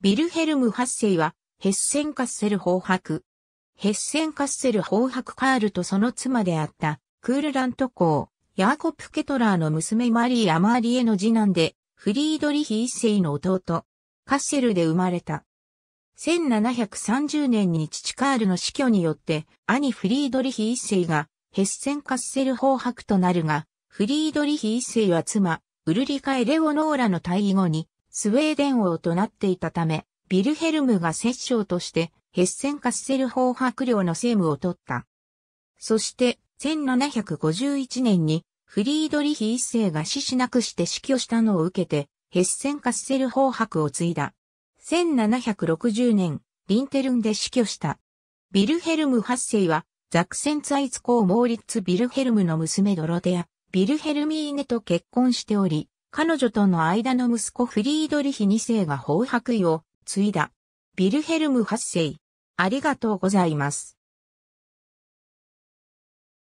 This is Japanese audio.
ビルヘルム8世は、ヘッセンカッセル法白。ヘッセンカッセル法白カールとその妻であった、クールラント公、ヤーコプ・ケトラーの娘マリー・アマーリエの次男で、フリードリヒ一世の弟、カッセルで生まれた。1730年に父カールの死去によって、兄フリードリヒ一世が、ヘッセンカッセル法白となるが、フリードリヒ一世は妻、ウルリカ・エレオノーラの退位後に、スウェーデン王となっていたため、ビルヘルムが摂政としてヘッセンカッセル法白領の政務を取った。そして、1751年にフリードリヒ一世が死しなくして死去したのを受けて、ヘッセンカッセル法白を継いだ。1760年、リンテルンで死去した。ビルヘルム八世は、ザクセンツアイツ公モーリッツ・ビルヘルムの娘ドロテア、ビルヘルミーネと結婚しており、彼女との間の息子フリードリヒ2世が法白衣を継いだ。ビルヘルム8世。ありがとうございます。